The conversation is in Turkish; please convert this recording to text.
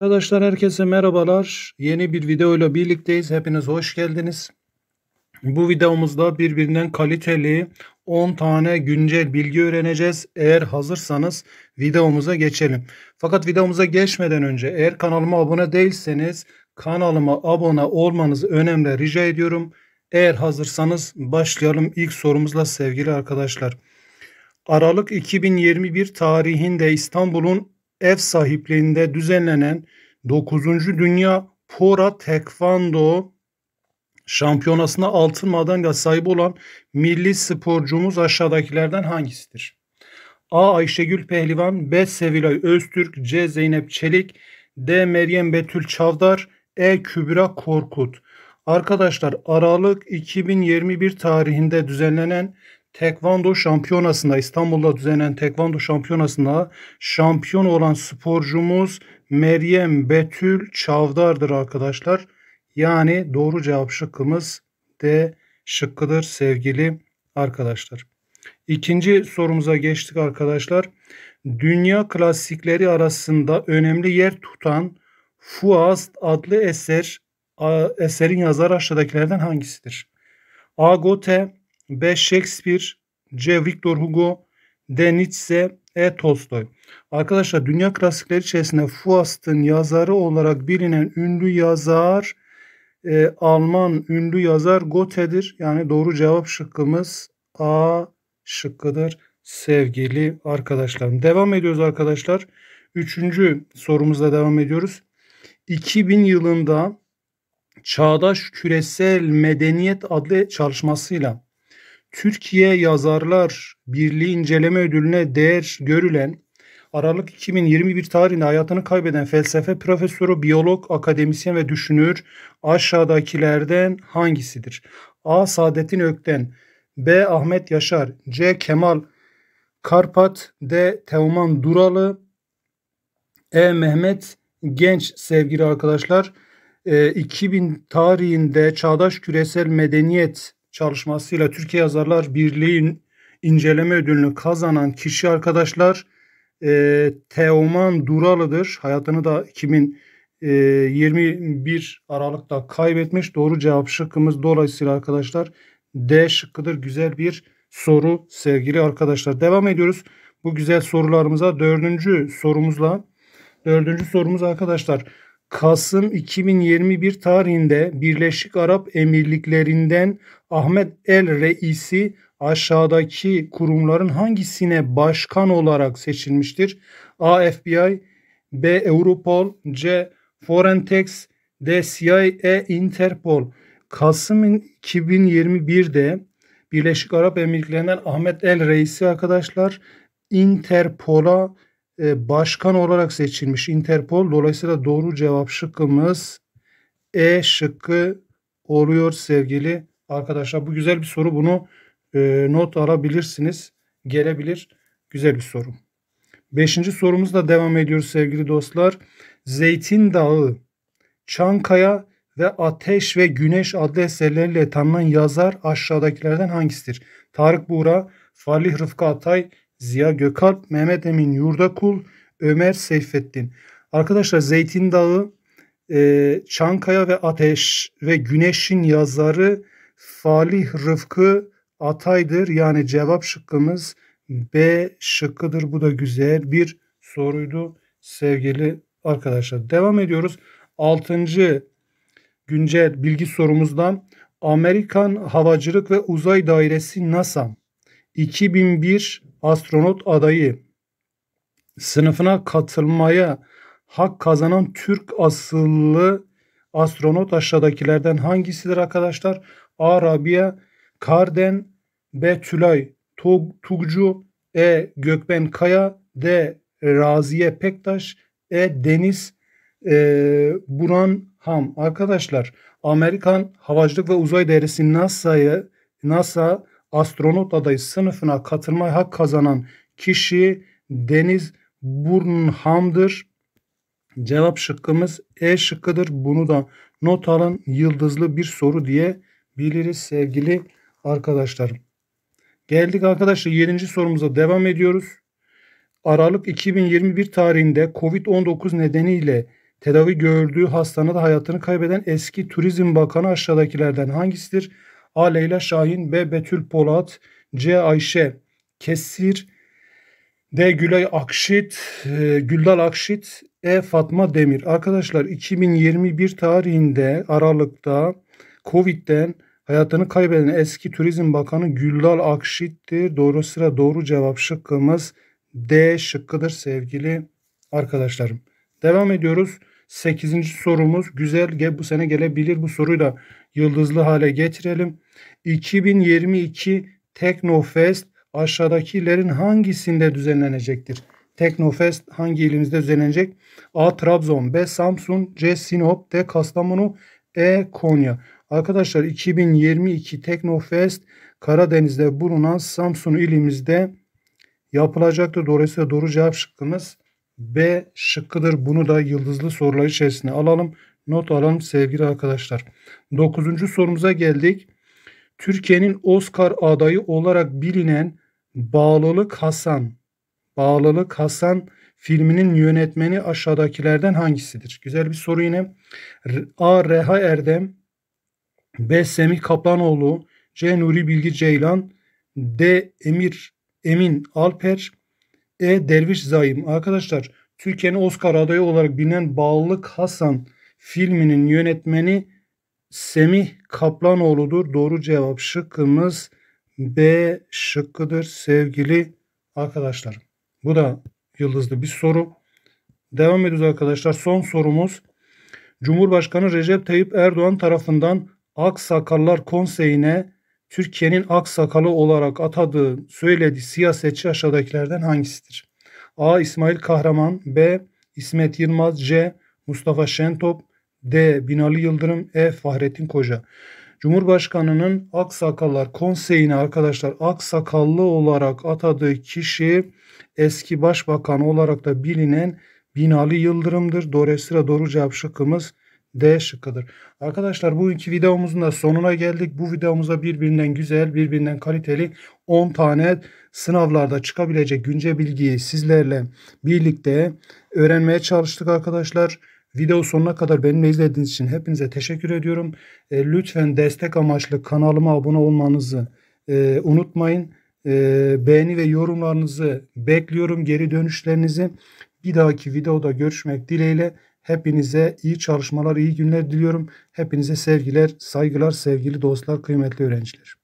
Arkadaşlar herkese merhabalar. Yeni bir videoyla birlikteyiz. Hepiniz hoş geldiniz. Bu videomuzda birbirinden kaliteli 10 tane güncel bilgi öğreneceğiz. Eğer hazırsanız videomuza geçelim. Fakat videomuza geçmeden önce eğer kanalıma abone değilseniz kanalıma abone olmanızı önemli rica ediyorum. Eğer hazırsanız başlayalım ilk sorumuzla sevgili arkadaşlar. Aralık 2021 tarihinde İstanbul'un ev sahipliğinde düzenlenen 9. Dünya Pora Tekvando şampiyonasına altın madalya sahibi olan milli sporcumuz aşağıdakilerden hangisidir? A. Ayşegül Pehlivan, B. Sevilay Öztürk, C. Zeynep Çelik, D. Meryem Betül Çavdar, E. Kübra Korkut. Arkadaşlar Aralık 2021 tarihinde düzenlenen Tekvando şampiyonasında İstanbul'da düzenlenen tekvando şampiyonasında şampiyon olan sporcumuz Meryem Betül Çavdar'dır arkadaşlar. Yani doğru cevap şıkkımız D şıkkıdır sevgili arkadaşlar. İkinci sorumuza geçtik arkadaşlar. Dünya klasikleri arasında önemli yer tutan Fuast adlı eser eserin yazarı aşağıdakilerden hangisidir? A. Goethe B. Shakespeare C. Victor Hugo D. Nietzsche E. Tolstoy Arkadaşlar dünya klasikleri içerisinde Fuast'ın yazarı olarak bilinen ünlü yazar e, Alman ünlü yazar Goethe'dir. Yani doğru cevap şıkkımız A şıkkıdır sevgili arkadaşlarım. Devam ediyoruz arkadaşlar. Üçüncü sorumuzla devam ediyoruz. 2000 yılında Çağdaş Küresel Medeniyet adlı çalışmasıyla Türkiye Yazarlar Birliği İnceleme Ödülü'ne değer görülen Aralık 2021 tarihinde hayatını kaybeden felsefe profesörü, biyolog, akademisyen ve düşünür aşağıdakilerden hangisidir? A. Saadettin Ökten B. Ahmet Yaşar C. Kemal Karpat D. Teoman Duralı E. Mehmet Genç sevgili arkadaşlar. 2000 e, tarihinde Çağdaş Küresel Medeniyet çalışmasıyla Türkiye Yazarlar Birliği'nin inceleme ödülünü kazanan kişi arkadaşlar e, Teoman Duralı'dır. Hayatını da 2021 e, Aralık'ta kaybetmiş. Doğru cevap şıkkımız dolayısıyla arkadaşlar D şıkkıdır. Güzel bir soru sevgili arkadaşlar. Devam ediyoruz bu güzel sorularımıza dördüncü sorumuzla. Dördüncü sorumuz arkadaşlar Kasım 2021 tarihinde Birleşik Arap Emirlikleri'nden Ahmet El Reisi aşağıdaki kurumların hangisine başkan olarak seçilmiştir? A. FBI B. Europol C. Forentex D. CIA E. Interpol Kasım 2021'de Birleşik Arap Emirlikleri'nden Ahmet El Reisi arkadaşlar Interpol'a e, başkan olarak seçilmiş Interpol. Dolayısıyla doğru cevap şıkkımız E şıkkı oluyor sevgili arkadaşlar. Bu güzel bir soru. Bunu e, not alabilirsiniz. Gelebilir. Güzel bir soru. Beşinci sorumuzla devam ediyoruz sevgili dostlar. Zeytin Dağı, Çankaya ve Ateş ve Güneş adlı eserlerle tanınan yazar aşağıdakilerden hangisidir? Tarık Buğra, Falih Rıfkı Atay, Ziya Gökalp, Mehmet Emin Yurdakul, Ömer Seyfettin. Arkadaşlar Zeytin Dağı, e, Çankaya ve Ateş ve Güneş'in yazarı Falih Rıfkı Atay'dır. Yani cevap şıkkımız B şıkkıdır. Bu da güzel bir soruydu sevgili arkadaşlar. Devam ediyoruz. 6. güncel bilgi sorumuzdan Amerikan Havacılık ve Uzay Dairesi NASA 2001 astronot adayı sınıfına katılmaya hak kazanan Türk asıllı astronot aşağıdakilerden hangisidir arkadaşlar? A. Rabia, Karden, B. Tülay, Tug Tugcu, E. Gökben Kaya, D. Raziye Pektaş, E. Deniz e, Buran Ham. Arkadaşlar Amerikan Havacılık ve Uzay Dairesi NASA'yı NASA, NASA astronot adayı sınıfına katılmaya hak kazanan kişi Deniz Burnham'dır. Cevap şıkkımız E şıkkıdır. Bunu da not alın. Yıldızlı bir soru diye biliriz sevgili arkadaşlar. Geldik arkadaşlar 7. sorumuza devam ediyoruz. Aralık 2021 tarihinde Covid-19 nedeniyle tedavi gördüğü hastanede hayatını kaybeden eski Turizm Bakanı aşağıdakilerden hangisidir? A. Leyla Şahin B. Betül Polat C. Ayşe Kesir D. Gülay Akşit e, Güldal Akşit E. Fatma Demir Arkadaşlar 2021 tarihinde Aralık'ta Covid'den hayatını kaybeden eski Turizm Bakanı Güldal Akşit'tir. Doğru sıra doğru cevap şıkkımız D şıkkıdır sevgili arkadaşlarım. Devam ediyoruz. 8. sorumuz güzel bu sene gelebilir bu soruyu da yıldızlı hale getirelim. 2022 Teknofest aşağıdakilerin hangisinde düzenlenecektir? Teknofest hangi ilimizde düzenlenecek? A. Trabzon, B. Samsun, C. Sinop, D. Kastamonu, E. Konya. Arkadaşlar 2022 Teknofest Karadeniz'de bulunan Samsun ilimizde yapılacaktır. Dolayısıyla doğru cevap şıkkımız B şıkkıdır. Bunu da yıldızlı sorular içerisine alalım. Not alalım sevgili arkadaşlar. Dokuzuncu sorumuza geldik. Türkiye'nin Oscar adayı olarak bilinen Bağlılık Hasan, Bağlılık Hasan filminin yönetmeni aşağıdakilerden hangisidir? Güzel bir soru yine. A. Reha Erdem B. Semih Kaplanoğlu C. Nuri Bilgi Ceylan D. Emir Emin Alper e. Derviş Zaim. Arkadaşlar Türkiye'nin Oscar adayı olarak bilinen Bağlılık Hasan filminin yönetmeni Semih Kaplanoğlu'dur. Doğru cevap şıkkımız B şıkkıdır sevgili arkadaşlar. Bu da yıldızlı bir soru. Devam ediyoruz arkadaşlar. Son sorumuz. Cumhurbaşkanı Recep Tayyip Erdoğan tarafından Aksakallar Konseyi'ne Türkiye'nin aksakalı olarak atadığı söylediği siyasetçi aşağıdakilerden hangisidir? A. İsmail Kahraman B. İsmet Yılmaz C. Mustafa Şentop D. Binali Yıldırım E. Fahrettin Koca Cumhurbaşkanı'nın Aksakallar Konseyi'ne arkadaşlar Aksakallı olarak atadığı kişi eski başbakan olarak da bilinen Binali Yıldırım'dır. Dolayısıyla doğru cevap şıkkımız D şıkkıdır. Arkadaşlar bu iki videomuzun da sonuna geldik. Bu videomuzda birbirinden güzel, birbirinden kaliteli 10 tane sınavlarda çıkabilecek güncel bilgiyi sizlerle birlikte öğrenmeye çalıştık arkadaşlar. Video sonuna kadar benimle izlediğiniz için hepinize teşekkür ediyorum. E, lütfen destek amaçlı kanalıma abone olmanızı e, unutmayın. E, beğeni ve yorumlarınızı bekliyorum. Geri dönüşlerinizi bir dahaki videoda görüşmek dileğiyle. Hepinize iyi çalışmalar, iyi günler diliyorum. Hepinize sevgiler, saygılar sevgili dostlar, kıymetli öğrenciler.